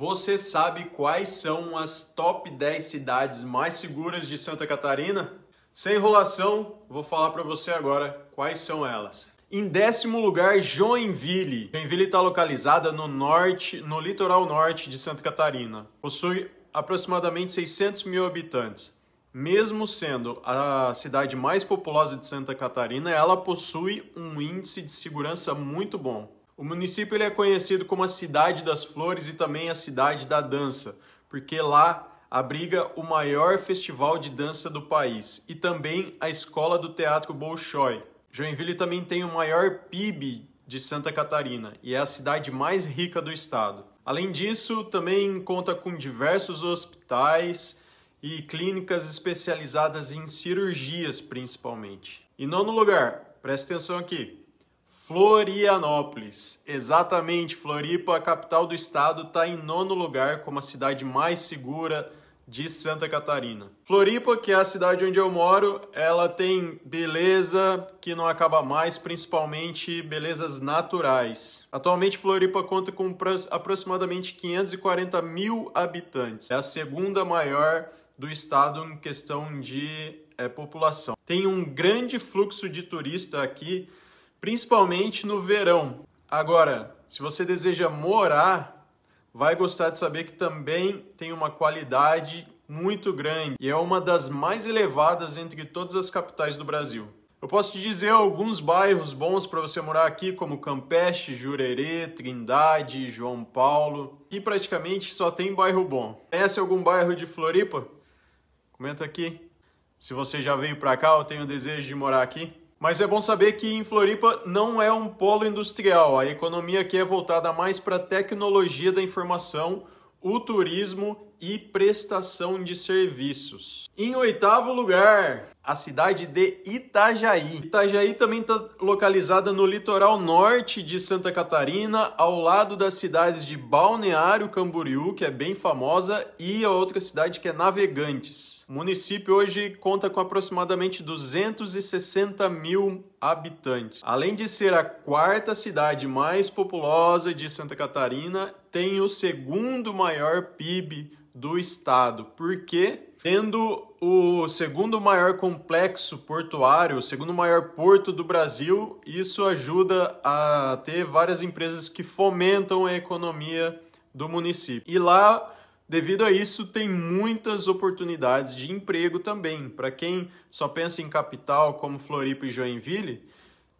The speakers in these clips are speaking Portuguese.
Você sabe quais são as top 10 cidades mais seguras de Santa Catarina? Sem enrolação, vou falar para você agora quais são elas. Em décimo lugar, Joinville. Joinville está localizada no norte, no litoral norte de Santa Catarina. Possui aproximadamente 600 mil habitantes. Mesmo sendo a cidade mais populosa de Santa Catarina, ela possui um índice de segurança muito bom. O município ele é conhecido como a cidade das flores e também a cidade da dança, porque lá abriga o maior festival de dança do país e também a escola do teatro Bolshoi. Joinville também tem o maior PIB de Santa Catarina e é a cidade mais rica do estado. Além disso, também conta com diversos hospitais e clínicas especializadas em cirurgias, principalmente. E nono lugar, presta atenção aqui: Florianópolis. Exatamente, Floripa, capital do estado, está em nono lugar como a cidade mais segura de Santa Catarina. Floripa, que é a cidade onde eu moro, ela tem beleza que não acaba mais, principalmente belezas naturais. Atualmente, Floripa conta com aproximadamente 540 mil habitantes. É a segunda maior do estado em questão de é, população. Tem um grande fluxo de turista aqui principalmente no verão. Agora, se você deseja morar, vai gostar de saber que também tem uma qualidade muito grande e é uma das mais elevadas entre todas as capitais do Brasil. Eu posso te dizer alguns bairros bons para você morar aqui, como Campeche, Jurerê, Trindade, João Paulo, e praticamente só tem bairro bom. Conhece algum bairro de Floripa? Comenta aqui. Se você já veio para cá ou tem o desejo de morar aqui. Mas é bom saber que em Floripa não é um polo industrial. A economia aqui é voltada mais para a tecnologia da informação, o turismo e prestação de serviços. Em oitavo lugar, a cidade de Itajaí. Itajaí também está localizada no litoral norte de Santa Catarina, ao lado das cidades de Balneário Camboriú, que é bem famosa, e a outra cidade que é Navegantes. O município hoje conta com aproximadamente 260 mil habitantes. Além de ser a quarta cidade mais populosa de Santa Catarina, tem o segundo maior PIB do estado, porque tendo o segundo maior complexo portuário, o segundo maior porto do Brasil, isso ajuda a ter várias empresas que fomentam a economia do município. E lá, devido a isso, tem muitas oportunidades de emprego também. Para quem só pensa em capital como Floripa e Joinville,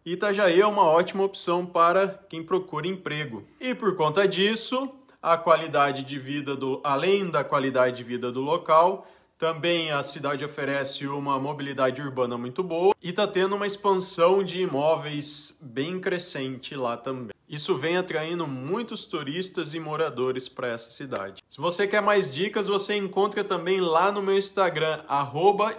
Itajaí é uma ótima opção para quem procura emprego. E por conta disso, a qualidade de vida do além da qualidade de vida do local, também a cidade oferece uma mobilidade urbana muito boa e está tendo uma expansão de imóveis bem crescente lá também. Isso vem atraindo muitos turistas e moradores para essa cidade. Se você quer mais dicas, você encontra também lá no meu Instagram,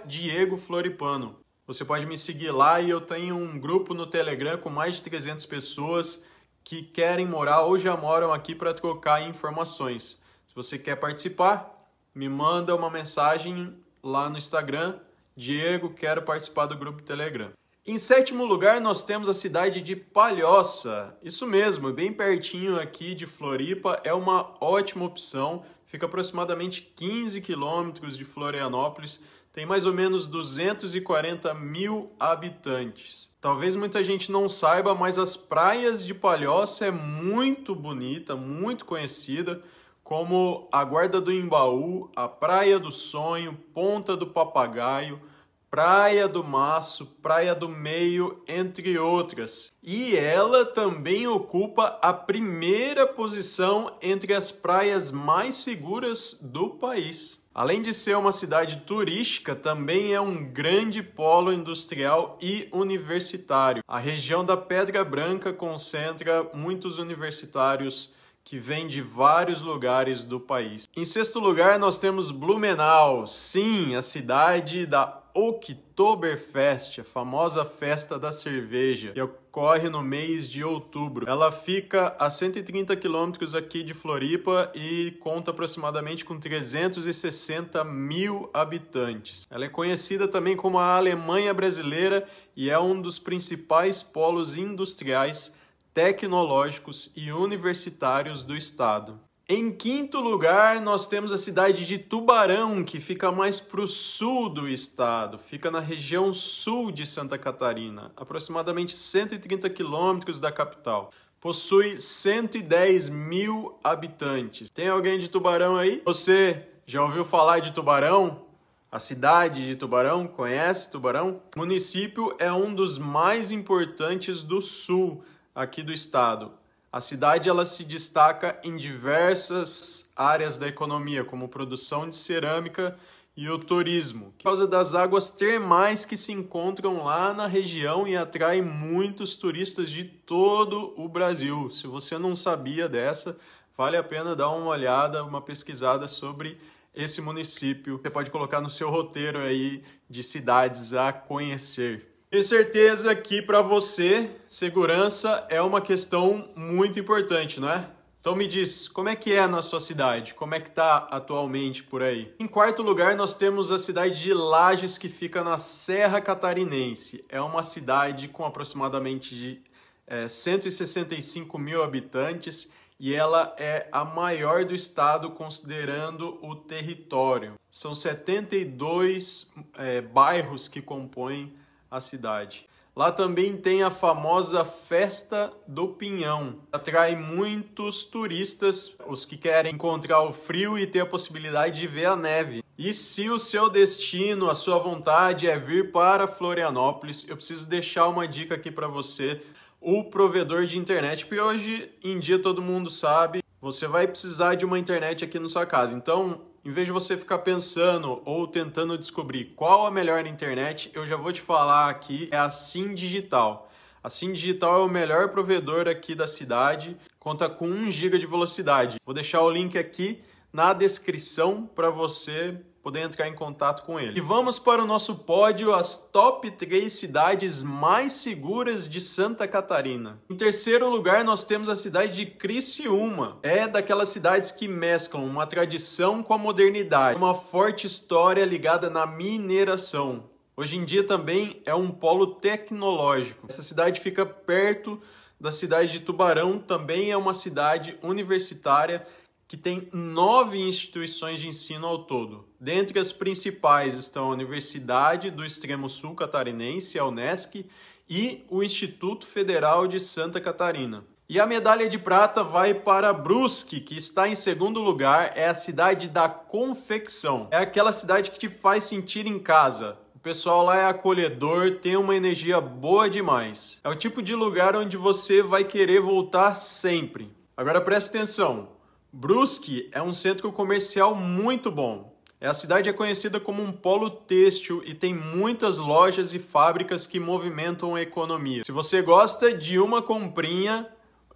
@diegofloripano. Você pode me seguir lá e eu tenho um grupo no Telegram com mais de 300 pessoas que querem morar ou já moram aqui para trocar informações. Se você quer participar, me manda uma mensagem lá no Instagram, Diego, quero participar do grupo Telegram. Em sétimo lugar, nós temos a cidade de Palhoça. Isso mesmo, bem pertinho aqui de Floripa, é uma ótima opção. Fica aproximadamente 15 quilômetros de Florianópolis tem mais ou menos 240 mil habitantes. Talvez muita gente não saiba, mas as praias de Palhoça é muito bonita, muito conhecida, como a Guarda do Imbaú, a Praia do Sonho, Ponta do Papagaio, Praia do Maço, Praia do Meio, entre outras. E ela também ocupa a primeira posição entre as praias mais seguras do país. Além de ser uma cidade turística, também é um grande polo industrial e universitário. A região da Pedra Branca concentra muitos universitários que vem de vários lugares do país. Em sexto lugar, nós temos Blumenau, sim, a cidade da Oktoberfest, a famosa festa da cerveja, que ocorre no mês de outubro. Ela fica a 130 quilômetros aqui de Floripa e conta aproximadamente com 360 mil habitantes. Ela é conhecida também como a Alemanha Brasileira e é um dos principais polos industriais tecnológicos e universitários do estado. Em quinto lugar, nós temos a cidade de Tubarão, que fica mais para o sul do estado, fica na região sul de Santa Catarina, aproximadamente 130 quilômetros da capital. Possui 110 mil habitantes. Tem alguém de Tubarão aí? Você já ouviu falar de Tubarão? A cidade de Tubarão? Conhece Tubarão? O município é um dos mais importantes do sul aqui do estado. A cidade ela se destaca em diversas áreas da economia, como produção de cerâmica e o turismo, por é causa das águas termais que se encontram lá na região e atrai muitos turistas de todo o Brasil. Se você não sabia dessa, vale a pena dar uma olhada, uma pesquisada sobre esse município. Você pode colocar no seu roteiro aí de cidades a conhecer. Tenho certeza que para você, segurança é uma questão muito importante, não é? Então me diz, como é que é na sua cidade? Como é que tá atualmente por aí? Em quarto lugar, nós temos a cidade de Lages, que fica na Serra Catarinense. É uma cidade com aproximadamente de, é, 165 mil habitantes e ela é a maior do estado considerando o território. São 72 é, bairros que compõem a cidade. Lá também tem a famosa Festa do Pinhão. Atrai muitos turistas, os que querem encontrar o frio e ter a possibilidade de ver a neve. E se o seu destino, a sua vontade é vir para Florianópolis, eu preciso deixar uma dica aqui para você, o provedor de internet, porque hoje em dia todo mundo sabe, você vai precisar de uma internet aqui na sua casa. Então, em vez de você ficar pensando ou tentando descobrir qual a melhor na internet, eu já vou te falar aqui, é a Sim Digital. A Sim Digital é o melhor provedor aqui da cidade, conta com 1 GB de velocidade. Vou deixar o link aqui na descrição para você poder entrar em contato com ele. E vamos para o nosso pódio, as top 3 cidades mais seguras de Santa Catarina. Em terceiro lugar, nós temos a cidade de Criciúma. É daquelas cidades que mesclam uma tradição com a modernidade, uma forte história ligada na mineração. Hoje em dia também é um polo tecnológico. Essa cidade fica perto da cidade de Tubarão, também é uma cidade universitária que tem nove instituições de ensino ao todo. Dentre as principais estão a Universidade do Extremo Sul Catarinense, a Unesc, e o Instituto Federal de Santa Catarina. E a medalha de prata vai para Brusque, que está em segundo lugar, é a cidade da confecção. É aquela cidade que te faz sentir em casa. O pessoal lá é acolhedor, tem uma energia boa demais. É o tipo de lugar onde você vai querer voltar sempre. Agora presta atenção. Brusque é um centro comercial muito bom. É a cidade é conhecida como um polo têxtil e tem muitas lojas e fábricas que movimentam a economia. Se você gosta de uma comprinha,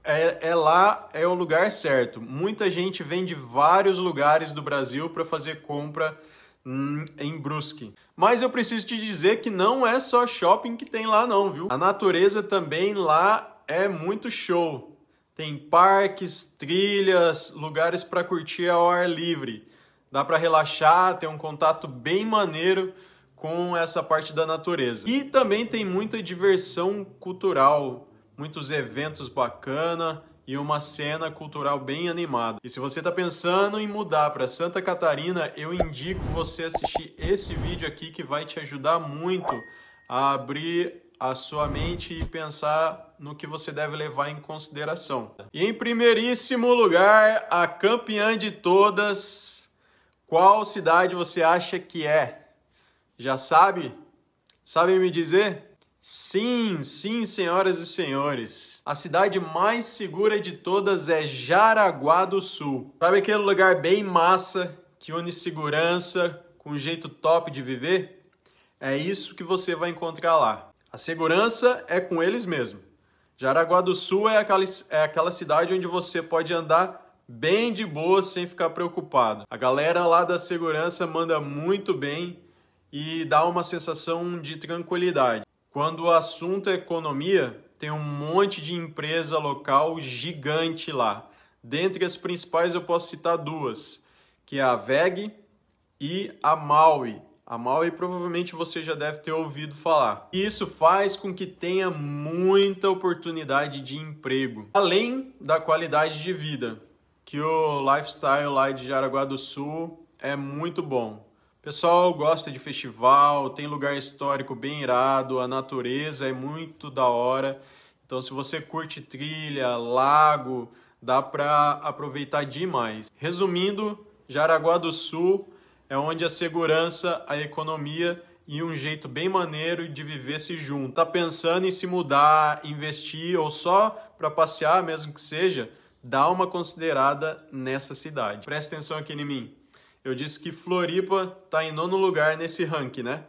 é, é lá é o lugar certo. Muita gente vem de vários lugares do Brasil para fazer compra hum, em Brusque. Mas eu preciso te dizer que não é só shopping que tem lá não, viu? A natureza também lá é muito show. Tem parques, trilhas, lugares para curtir ao ar livre. Dá para relaxar, ter um contato bem maneiro com essa parte da natureza. E também tem muita diversão cultural, muitos eventos bacana e uma cena cultural bem animada. E se você está pensando em mudar para Santa Catarina, eu indico você assistir esse vídeo aqui que vai te ajudar muito a abrir a sua mente e pensar no que você deve levar em consideração. E em primeiríssimo lugar, a campeã de todas, qual cidade você acha que é? Já sabe? Sabe me dizer? Sim, sim, senhoras e senhores. A cidade mais segura de todas é Jaraguá do Sul. Sabe aquele lugar bem massa que une segurança com um jeito top de viver? É isso que você vai encontrar lá. A segurança é com eles mesmo. Jaraguá do Sul é aquela, é aquela cidade onde você pode andar bem de boa sem ficar preocupado. A galera lá da segurança manda muito bem e dá uma sensação de tranquilidade. Quando o assunto é economia, tem um monte de empresa local gigante lá. Dentre as principais eu posso citar duas, que é a VEG e a Maui a mal e provavelmente você já deve ter ouvido falar. E isso faz com que tenha muita oportunidade de emprego, além da qualidade de vida, que o lifestyle lá de Jaraguá do Sul é muito bom. pessoal gosta de festival, tem lugar histórico bem irado, a natureza é muito da hora. Então, se você curte trilha, lago, dá para aproveitar demais. Resumindo, Jaraguá do Sul é onde a segurança, a economia e um jeito bem maneiro de viver se juntam. Tá pensando em se mudar, investir ou só para passear, mesmo que seja, dá uma considerada nessa cidade. Presta atenção aqui em mim. Eu disse que Floripa tá em nono lugar nesse ranking, né?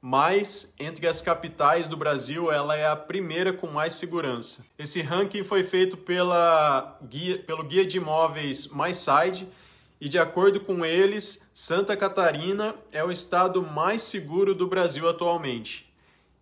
Mas entre as capitais do Brasil, ela é a primeira com mais segurança. Esse ranking foi feito pela guia, pelo guia de imóveis MySide, e, de acordo com eles, Santa Catarina é o estado mais seguro do Brasil atualmente.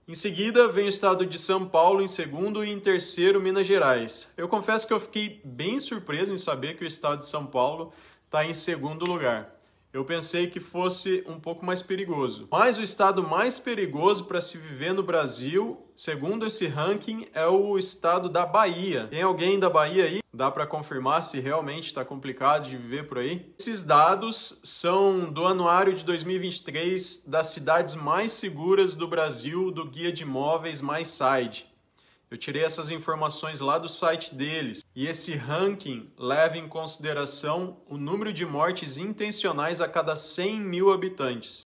Em seguida, vem o estado de São Paulo em segundo e em terceiro Minas Gerais. Eu confesso que eu fiquei bem surpreso em saber que o estado de São Paulo está em segundo lugar. Eu pensei que fosse um pouco mais perigoso. Mas o estado mais perigoso para se viver no Brasil, segundo esse ranking, é o estado da Bahia. Tem alguém da Bahia aí? Dá para confirmar se realmente está complicado de viver por aí? Esses dados são do anuário de 2023 das cidades mais seguras do Brasil do Guia de Imóveis Mais eu tirei essas informações lá do site deles e esse ranking leva em consideração o número de mortes intencionais a cada 100 mil habitantes.